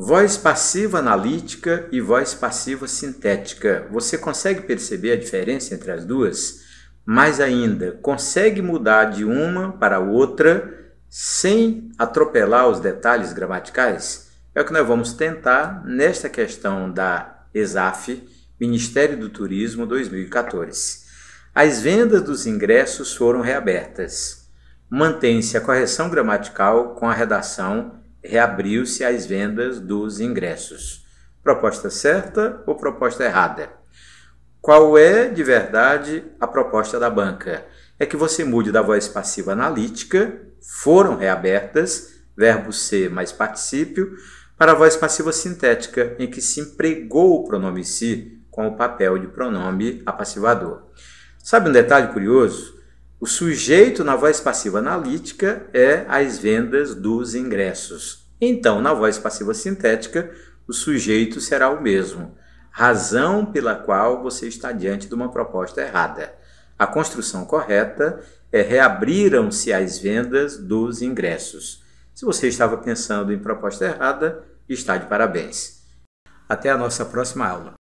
Voz passiva analítica e voz passiva sintética. Você consegue perceber a diferença entre as duas? Mais ainda, consegue mudar de uma para outra sem atropelar os detalhes gramaticais? É o que nós vamos tentar nesta questão da ESAF, Ministério do Turismo 2014. As vendas dos ingressos foram reabertas. Mantém-se a correção gramatical com a redação reabriu-se as vendas dos ingressos. Proposta certa ou proposta errada? Qual é, de verdade, a proposta da banca? É que você mude da voz passiva analítica, foram reabertas, verbo ser mais particípio, para a voz passiva sintética, em que se empregou o pronome si com o papel de pronome apassivador. Sabe um detalhe curioso? O sujeito na voz passiva analítica é as vendas dos ingressos. Então, na voz passiva sintética, o sujeito será o mesmo. Razão pela qual você está diante de uma proposta errada. A construção correta é reabriram-se as vendas dos ingressos. Se você estava pensando em proposta errada, está de parabéns. Até a nossa próxima aula.